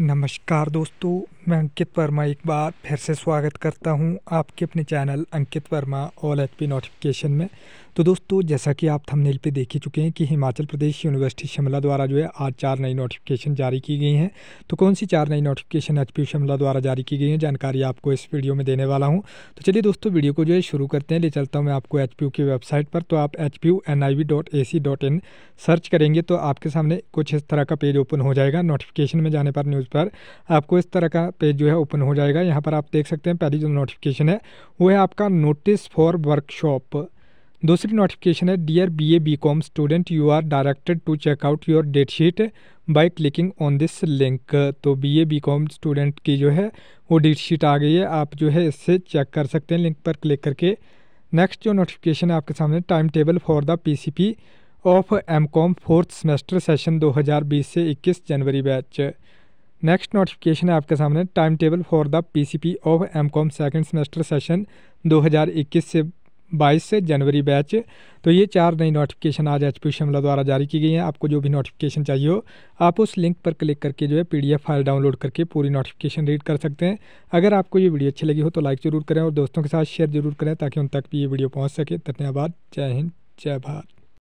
नमस्कार दोस्तों मैं अंकित वर्मा एक बार फिर से स्वागत करता हूं आपके अपने channel Ankit Verma all H P notification में तो दोस्तों जैसा कि आप थंबनेल पे देख ही चुके हैं कि हिमाचल प्रदेश यूनिवर्सिटी शिमला द्वारा जो है आज चार नई नोटिफिकेशन जारी की गई हैं तो कौन सी चार नई नोटिफिकेशन एच पी शिमला द्वारा जारी की गई हैं जानकारी आपको इस वीडियो में देने वाला हूँ तो चलिए दोस्तों वीडियो को जो है शुरू करते हैं ले चलता हूँ मैं आपको एच पी यू की वेबसाइट पर तो आप H P U N I V dot A C dot in search करेंगे तो आपके सामने कुछ इस तरह का पेज ओपन हो जाएगा नोटिफिकेशन में जाने पर न्यूज़ पर आपको इस तरह का पेज जो है ओपन हो जाएगा यहाँ पर आप देख सकते हैं पहली जो नोटिफिकेशन है वो है आपका नोटिस फॉर वर्कशॉप दूसरी नोटिफिकेशन है dear B A B com student you are directed to check out your date sheet by clicking on this link तो B A B com student की जो है वो डेट शीट आ गई है आप जो है इससे चेक कर सकते हैं लिंक पर क्लिक करके नेक्स्ट जो नोटिफिकेशन है आपके सामने time table for the P C P of M com fourth semester session बीस से इक्कीस जनवरी बैच नेक्स्ट नोटिफिकेशन है आपके सामने time table for the PCP of M com second semester session 2021 से 22 से जनवरी बैच तो ये चार नई नोटिफिकेशन आज एच पी शिमला द्वारा जारी की गई हैं आपको जो भी नोटिफिकेशन चाहिए हो आप उस लिंक पर क्लिक करके जो है पीडीएफ फाइल डाउनलोड करके पूरी नोटिफिकेशन रीड कर सकते हैं अगर आपको ये वीडियो अच्छी लगी हो तो लाइक ज़रूर करें और दोस्तों के साथ शेयर जरूर करें ताकि उन तक भी ये वीडियो पहुँच सके धन्यवाद जय हिंद जय भारत